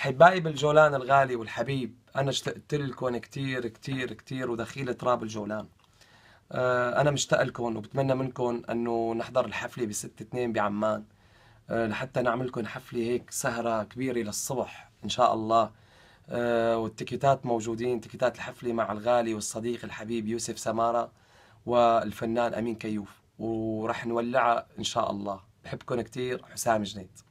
أحبائي بالجولان الغالي والحبيب أنا اشتقت لكم كتير كتير كتير ودخيل تراب الجولان آه، أنا مشتاق لكم وبتمنى منكم أنه نحضر الحفلة بستة اثنين بعمان آه، لحتى نعمل لكم حفلة هيك سهرة كبيرة للصبح إن شاء الله آه، والتيكيتات موجودين تيكيتات الحفلة مع الغالي والصديق الحبيب يوسف سمارة والفنان أمين كيوف ورح نولعها إن شاء الله بحبكم كتير حسام جنيد